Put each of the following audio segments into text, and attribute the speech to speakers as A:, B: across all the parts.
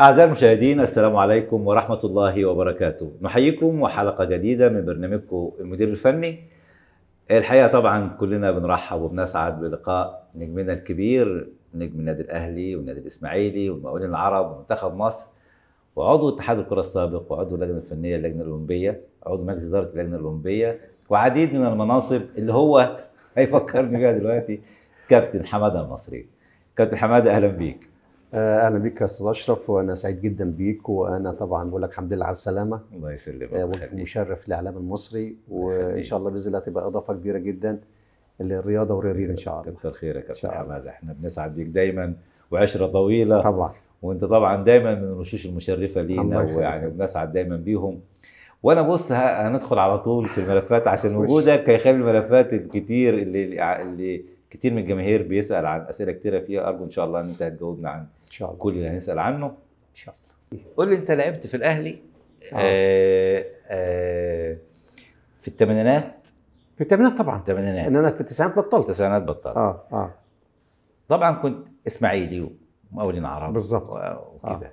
A: أعزائي المشاهدين السلام عليكم ورحمة الله وبركاته نحييكم وحلقة جديدة من برنامجكم المدير الفني الحقيقة طبعا كلنا بنرحب وبنسعد بلقاء نجمنا الكبير نجم النادي الأهلي والنادي الإسماعيلي والمقاولين العرب ومنتخب مصر وعضو اتحاد الكرة السابق وعضو اللجنة الفنية اللجنة الأولمبية عضو مجلس إدارة اللجنة الأولمبية وعديد من المناصب اللي هو هيفكرني بيها دلوقتي كابتن حمادة المصري كابتن حمادة أهلا بيك آه، اهلا بيك يا استاذ اشرف
B: وانا سعيد جدا بيك وانا طبعا بقول لك الحمد لله على السلامه الله يسلمك آه، مشرف للاعلام
A: المصري وان شاء الله باذن الله تبقى اضافه كبيره جدا للرياضه والرياضيين ان شاء الله كتر خيرك يا استاذ حماده احنا بنسعد بيك دايما وعشره طويله طبعا وانت طبعا دايما من الوشوش المشرفه لينا ويعني بنسعد دايما بيهم وانا بص هندخل على طول في الملفات عشان وجودك هيخلي الملفات الكتير اللي اللي كتير من الجماهير بيسال عن اسئله كتيره فيها ارجو ان شاء الله ان انت هتجاوبنا عن شاء الله كل اللي هنسال عنه ان شاء الله قول لي انت لعبت في الاهلي آه. آه في الثمانينات في الثمانينات طبعا الثمانينات ان انا في التسعينات بطلت التسعينات بطلت اه اه طبعا كنت اسماعيلي ومقاولين عرب بالظبط آه، وكده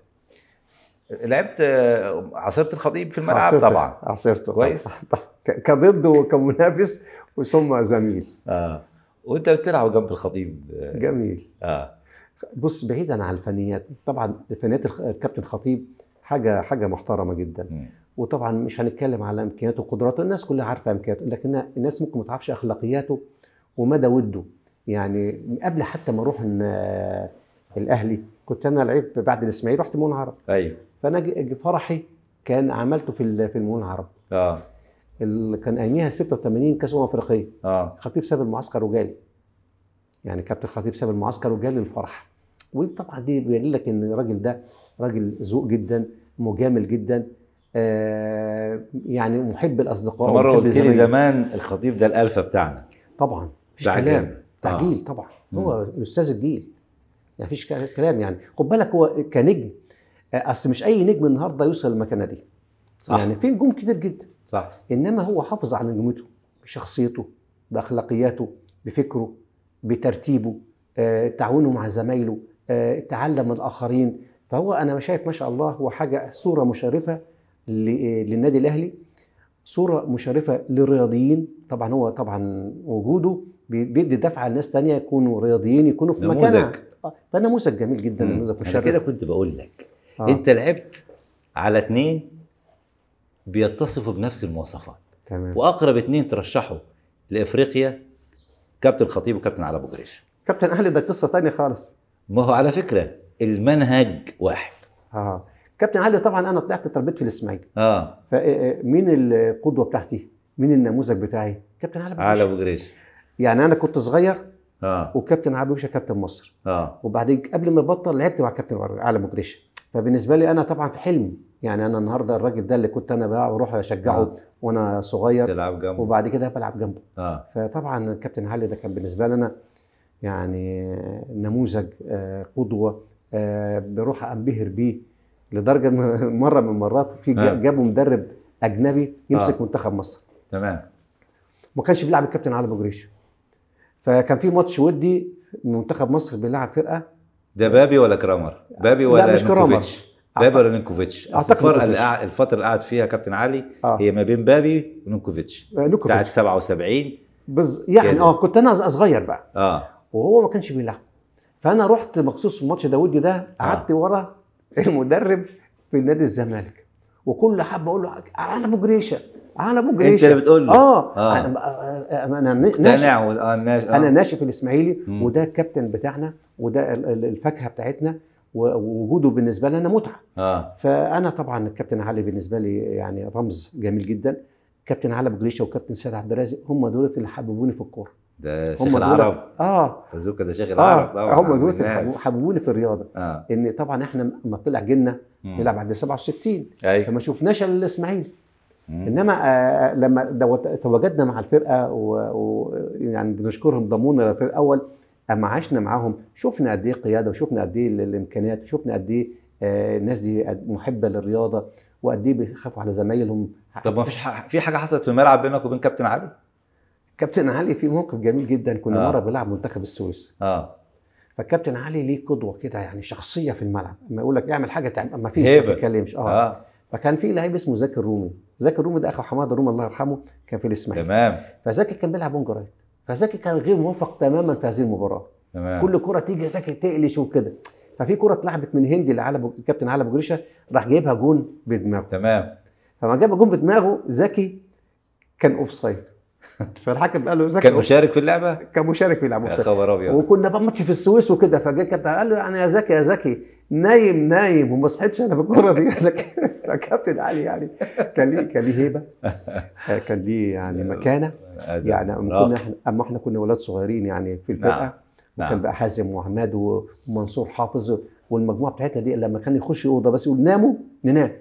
A: آه. لعبت آه، عصرت الخطيب في الملعب طبعا عصرته كويس
B: كضد وكمنافس وثم زميل اه
A: وانت بتلعب جنب الخطيب آه. جميل
B: اه بص بعيدا عن الفنيات طبعا فنيات الكابتن خطيب حاجه حاجه محترمه جدا وطبعا مش هنتكلم على امكانياته وقدراته الناس كلها عارفه امكانياته لكن الناس ممكن ما تعرفش اخلاقياته ومدى وده يعني قبل حتى ما اروح آه، الاهلي كنت انا لعبت بعد الاسماعيلي رحت المون العرب ايوه فانا فرحي كان عملته في في المون العرب اه اللي كان اياميها 86 كاس امم افريقيه اه خطيب ساب المعسكر وجالي يعني كابتن خطيب ساب المعسكر وجالي الفرح وطبعا دي بيقول لك ان الراجل ده راجل ذوق جدا مجامل جدا آه يعني محب الاصدقاء مره قلت لي زمان
A: الخطيب ده الالفه بتاعنا طبعا مفيش كلام آه. تعجيل
B: آه. طبعا هو الاستاذ الجيل يعني ما فيش كلام يعني خد بالك هو كنجم آه، اصل مش اي نجم النهارده يوصل للمكانه دي صح يعني في نجوم كتير جدا صح انما هو حافظ على نجومته بشخصيته باخلاقياته بفكره بترتيبه آه، تعاونه مع زمايله آه، تعلم الاخرين فهو انا شايف ما شاء الله هو حاجه صوره مشرفه للنادي الاهلي صوره مشرفه للرياضيين طبعا هو طبعا وجوده بيدي دفعه لناس ثانيه يكونوا رياضيين يكونوا في نموذج. آه، فنموذج جميل جدا نموذج مشرف كده كنت
A: بقول لك آه. انت لعبت على اثنين بيتصفوا بنفس المواصفات تمام واقرب اثنين ترشحوا لافريقيا كابتن خطيب وكابتن علي ابو جريش كابتن اهلي ده قصه ثانيه خالص ما هو على فكره المنهج واحد
B: اه كابتن علي طبعا انا طلعت تربيت في الاسماعيلي اه فمين آه، آه، القدوه بتاعتي مين النموذج بتاعي كابتن علي علي ابو جريش يعني انا كنت صغير اه وكابتن علي ابو كابتن مصر اه وبعدين قبل ما ابطل لعبت مع كابتن علي ابو جريش فبالنسبه لي انا طبعا في حلم يعني انا النهارده الراجل ده اللي كنت انا بقى اروح اشجعه آه. وانا صغير تلعب جنبه وبعد كده بلعب جنبه آه. فطبعا كابتن علي ده كان بالنسبه لي انا يعني نموذج آه، قدوه آه، بروح انبهر بيه لدرجه مره من المرات في آه. جابوا مدرب اجنبي يمسك منتخب
A: مصر تمام
B: ما كانش بيلعب الكابتن علي بجريش فكان في ماتش ودي منتخب مصر بيلعب فرقه
A: ده بابي ولا كرامر بابي ولا لا مش كرامر بابي ولا نينكوفيتش الفرقه الفتره اللي قعد فيها كابتن علي آه. هي ما بين بابي ونينكوفيتش بتاعت 77 بز... يعني كده. يعني اه
B: كنت انا صغير بقى اه وهو ما كانش بيلعب فانا رحت مخصوص في الماتش ده ودي ده آه. قعدت آه. ورا المدرب في نادي الزمالك وكل حب اقول له على ابو جريشه على ابو جريشه انت اللي بتقول له اه, آه. انا انا ناشف آه،, آه. انا ناشف الاسماعيلي مم. وده الكابتن بتاعنا وده الفاكهه بتاعتنا ووجوده بالنسبه لنا متعه آه. فانا طبعا الكابتن علي بالنسبه لي يعني رمز جميل جدا كابتن علي ابو جريشه وكابتن سيد عبد الرازق هم دول اللي حببوني في الكوره
A: آه. ده شيخ آه. العرب اه فزوكا ده شيخ العرب آه. هم دول
B: حبوني في الرياضه آه. ان طبعا احنا لما طلع جيلنا يلعب عند 67 أيوه. فما شفناش الاسماعيلي انما آه لما تواجدنا مع الفرقه ويعني بنشكرهم ضمونا في الاول اما عشنا معاهم شفنا قد ايه قياده وشفنا قد ايه الامكانيات وشفنا قد ايه آه، الناس دي محبه للرياضه وقد ايه بيخافوا على زمايلهم طب ما فيش في حاجه حصلت في الملعب بينك وبين كابتن علي؟ كابتن علي في موقف جميل جدا كنا آه. مره بنلعب منتخب السويس اه فالكابتن علي ليه قدوه كده يعني شخصيه في الملعب اما يقول لك اعمل حاجه تعمل ما فيش ما تتكلمش آه. اه فكان في لعيب اسمه زكي الرومي زكي الرومي ده اخو حماده الرومي الله يرحمه كان في الاسماعيلي تمام فزكي كان بيلعب ونج رايت فزكي كان غير موفق تماما في هذه
A: المباراه تمام كل
B: كره تيجي زكي تقلش وكده ففي كره اتلعبت من هندي لعلب الكابتن علب جريشه راح جايبها جون بدماغه تمام فما جاب جون بدماغه زكي كان اوف سايد فالحكم قال له كان مشارك في اللعبه؟ كان مشارك في اللعبه يا خبر ابيض وكنا بقى ماتش في السويس وكده فجه الكابتن قال له يعني يا زكي يا زكي نايم نايم وما صحيتش انا بالكره دي يا زكي كابتن علي يعني كان ليه كان ليه هيبه كان ليه يعني مكانه يعني اما كنا احنا اما احنا كنا ولاد صغيرين يعني في الفرقه نعم. وكان نعم. بقى حازم وعماد ومنصور حافظ والمجموعه بتاعتنا دي لما كان يخش اوضه بس يقول ناموا ننام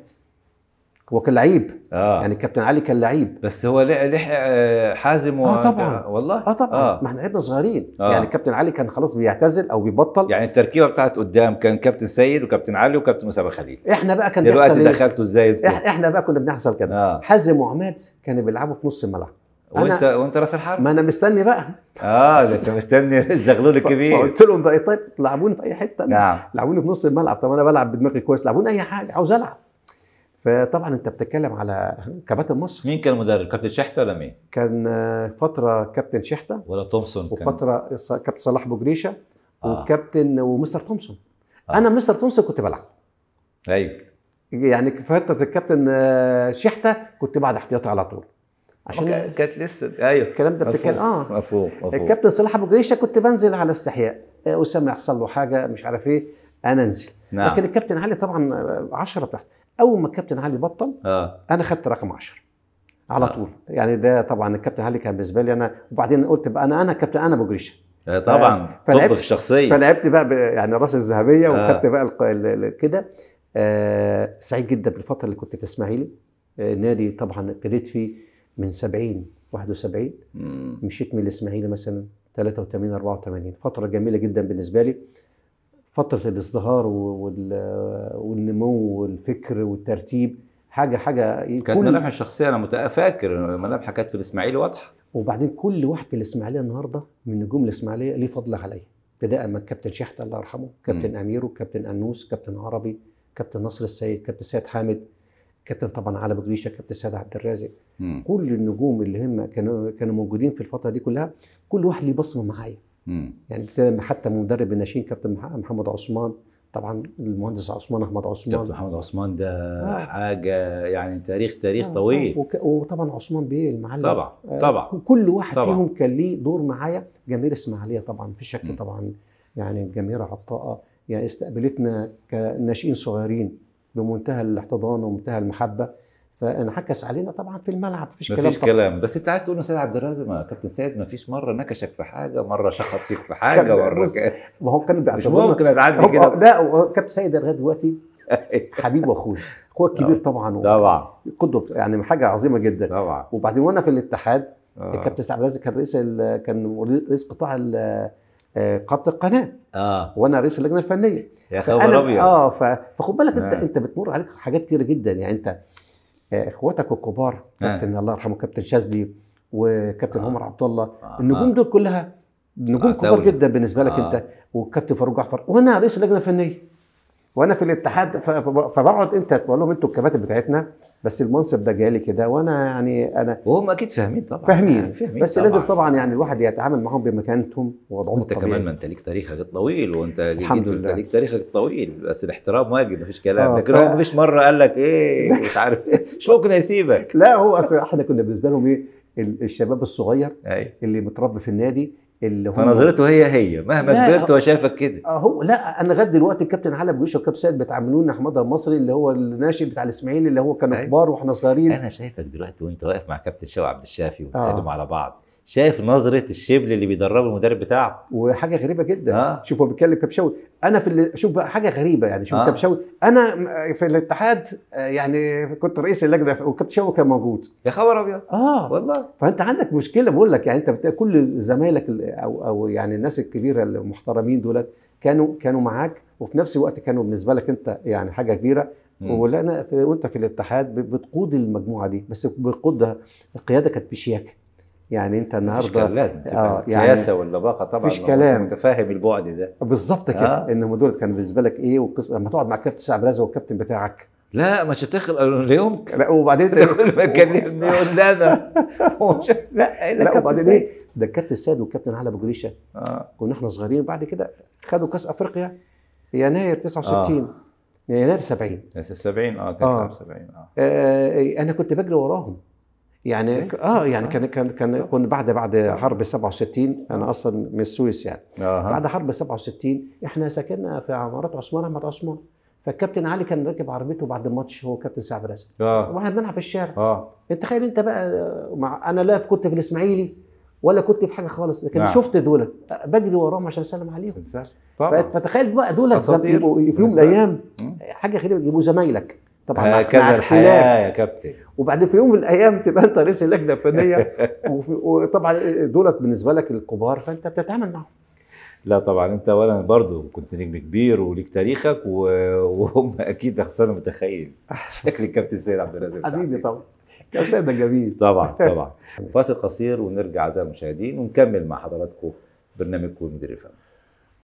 B: هو كان لعيب آه. يعني كابتن علي كان لعيب
A: بس هو لحق آه، حازم و... اه طبعا والله اه طبعا آه. ما احنا لعبنا صغيرين آه. يعني كابتن علي كان خلاص بيعتزل او بيبطل يعني التركيبه بتاعت قدام كان كابتن سيد وكابتن علي وكابتن مسابه خليل
B: احنا بقى كان دلوقتي إيه؟ دخلتوا ازاي احنا بقى كنا بنحصل كده آه. حازم وعماد كانوا بيلعبوا في نص الملعب وانت
A: وانت راس الحرب
B: ما انا مستني بقى
A: اه ده انت مستني الزغلول الكبير قلت
B: لهم بقى طيب لعبوني في اي حته نعم لعبوني في نص الملعب طب انا بلعب بدماغي كويس لعبوني اي حاجه عاوز العب فطبعا انت بتتكلم على كباتن
A: مصر مين كان المدرب كابتن شحته ولا مين
B: كان آه، فتره كابتن شحته ولا تومسون وفتره كان... كابتن صلاح بوجريشا آه. وكابتن ومستر تومسون آه. انا مستر تومسون كنت بلعب ايوه يعني فتره الكابتن آه، شحته كنت بعد احتياطي على طول
A: عشان كانت لسه ايوه الكلام ده بتتكلم اه مفهوم مفهوم الكابتن صلاح
B: ابو جريشه كنت بنزل على استحياء آه، اسامه يحصل له حاجه مش عارف ايه انا انزل نعم. لكن الكابتن علي طبعا 10 تحت اول ما الكابتن علي بطل آه. انا خدت رقم 10 على آه. طول يعني ده طبعا الكابتن علي كان بالنسبه لي انا وبعدين قلت بقى انا انا كابتن انا ابو جريشه
A: آه، طبعا طب في الشخصيه فلعبت
B: بقى يعني راس الذهبيه آه. وخدت بقى كده آه سعيد جدا بالفتره اللي كنت في اسماعيلي آه نادي طبعا ابتديت فيه من 70 71 مشيت من الاسماعيلي مثلا 83 84 فتره جميله جدا بالنسبه لي فتره الازدهار والنمو والفكر والترتيب حاجه حاجه كانت ملامح
A: الشخصيه انا متفاكر ملامحها كانت في الاسماعيلي واضحه
B: وبعدين كل واحد في الاسماعيليه النهارده من نجوم الاسماعيليه ليه فضل عليا بداء من كابتن شحته الله يرحمه كابتن اميرو كابتن انوس كابتن عربي كابتن نصر السيد كابتن سيد حامد كابتن طبعا علي بجريشه كابتن سيد عبد الرازق كل النجوم اللي هم كانوا كانوا موجودين في الفتره دي كلها كل واحد ليه بصمه معايا مم. يعني ابتدى حتى مدرب الناشئين كابتن محمد عثمان طبعا المهندس عثمان احمد عثمان كابتن
A: محمد عثمان ده آه. حاجه يعني تاريخ تاريخ آه. طويل آه،
B: وك... وطبعا عثمان بيه المعلم طبعا آه، طبعا كل واحد طبعا. فيهم كان ليه دور معايا جماهير اسماعيليه طبعا في شك طبعا يعني الجماهير عطاءه يعني استقبلتنا كناشئين صغيرين بمنتهى الاحتضان ومنتهى المحبه فانعكس علينا طبعا في الملعب مفيش كلام مفيش
A: كلام بس انت عايز تقول سيد عبد الرازق كابتن سيد مفيش مره نكشك في حاجه مره شخط فيك في حاجه مره ما هو كان مش ممكن اتعدي كده
B: لا كابتن سيد لغايه دلوقتي حبيب واخويا هو الكبير طبعا طبعا قدوه يعني حاجه عظيمه جدا طبعا وبعدين وانا في الاتحاد آه. الكابتن سيد عبد الرازق كان رئيس كان رئيس قطاع آه، قط القناه اه وانا رئيس اللجنه الفنيه
A: يا خبر ابيض اه
B: فخد بالك انت آه. انت بتمر عليك حاجات كتيره جدا يعني انت اخواتك الكبار آه. كابتن الله يرحمه كابتن شاذلي وكابتن آه. عمر عبد الله آه. النجوم دول كلها نجوم كبار جدا بالنسبه لك انت وكابتن فاروق جعفر وانا رئيس اللجنه الفنيه وانا في الاتحاد فبقعد انت بقول لهم انتوا الكباتن بتاعتنا بس المنصب ده جالي كده وانا يعني انا وهم اكيد فاهمين طبعا فاهمين, يعني فاهمين بس طبعًا. لازم طبعا يعني الواحد يتعامل معاهم بمكانتهم ووضعهم انت كمان ما
A: انت ليك تاريخك الطويل وانت الحمد لله ليك تاريخك الطويل بس الاحترام واجب مفيش كلام آه، لكن ف... هو مفيش مره قال لك ايه مش عارف ايه ممكن يسيبك لا هو اصل احنا كنا بالنسبه
B: لهم ايه الشباب الصغير أي. اللي متربي في النادي اللي هو فنظرته هي هي مهما كبرت هو
A: شايفك كده
B: آه، هو لا انا لغايه دلوقتي الكابتن علب جوشه وكابتن سيد بيتعاملوني احمد المصري اللي هو الناشئ بتاع الاسماعيلي اللي هو كان أيوة. كبار واحنا صغيرين انا شايفك
A: دلوقتي وانت واقف مع كابتن شوقي عبد الشافي وبتسلموا آه. على بعض شايف نظره الشبل اللي بيدربه المدرب بتاعه وحاجه غريبه جدا آه. شوف هو بيتكلم كبشاوي انا في اللي شوف بقى حاجه غريبه يعني شوف آه. كبشاوي انا
B: في الاتحاد آه، يعني كنت رئيس اللجنه وكبشاوي كان موجود يا خبر ابيض
A: اه والله
B: فانت عندك مشكله بقول لك يعني انت كل زمايلك او او يعني الناس الكبيره المحترمين دولت كانوا كانوا معاك وفي نفس الوقت كانوا بالنسبه لك انت يعني حاجه كبيره ولنا وانت في الاتحاد بتقود المجموعه دي بس بتقودها القياده كانت بشياكه يعني انت النهارده لازم تبقى آه يعني سياسه واللباقه طبعا مفيش كلام
A: متفاهم البعد ده بالظبط كده
B: آه. انهم دول كان بالنسبه لك ايه والقصه لما تقعد مع الكابتن سعد رزق والكابتن بتاعك
A: لا مش هتخل اليوم لا وبعدين ده كل ما يكلمني
B: يقول لا انا
A: لا لا وبعدين ايه
B: ده الكابتن سعد والكابتن علي ابو جريشه آه. كنا احنا صغيرين بعد كده خدوا كاس افريقيا يناير 69 آه. يناير 70
A: 70 اه كان آه. 70 آه.
B: اه انا كنت بجري وراهم يعني, إيه؟ آه، يعني اه يعني كان كان كان آه. كنا بعد بعد حرب 67 انا آه. اصلا من السويس يعني آه. بعد حرب 67 احنا سكننا في عمارات عثمان احمد عثمان فالكابتن علي كان راكب عربيته بعد الماتش هو كابتن سعد راسل اه واحنا بنلعب في الشارع اه انت تخيل انت بقى مع انا لا كنت في الاسماعيلي ولا كنت في حاجه خالص لكن نعم. شفت دولت بجري وراهم عشان اسلم عليهم طبعا فتخيل بقى دولت في يوم من الايام حاجه غريبه يبقوا زمايلك طبعا هكذا الحياه يا كابتن وبعدين في يوم من الايام تبقى انت رئيس اللجنه الفنيه وطبعا دولت بالنسبه لك الكبار فانت بتتعامل معهم
A: لا طبعا انت ولا برضه كنت نجم كبير وليك تاريخك وهم اكيد انا متخيل شكل الكابتن سيد عبد الرازق حبيبي طبعا كابتن سيد ده جميل طبعا طبعا فاصل قصير ونرجع اعزائي المشاهدين ونكمل مع حضراتكم برنامجكم المدير الفني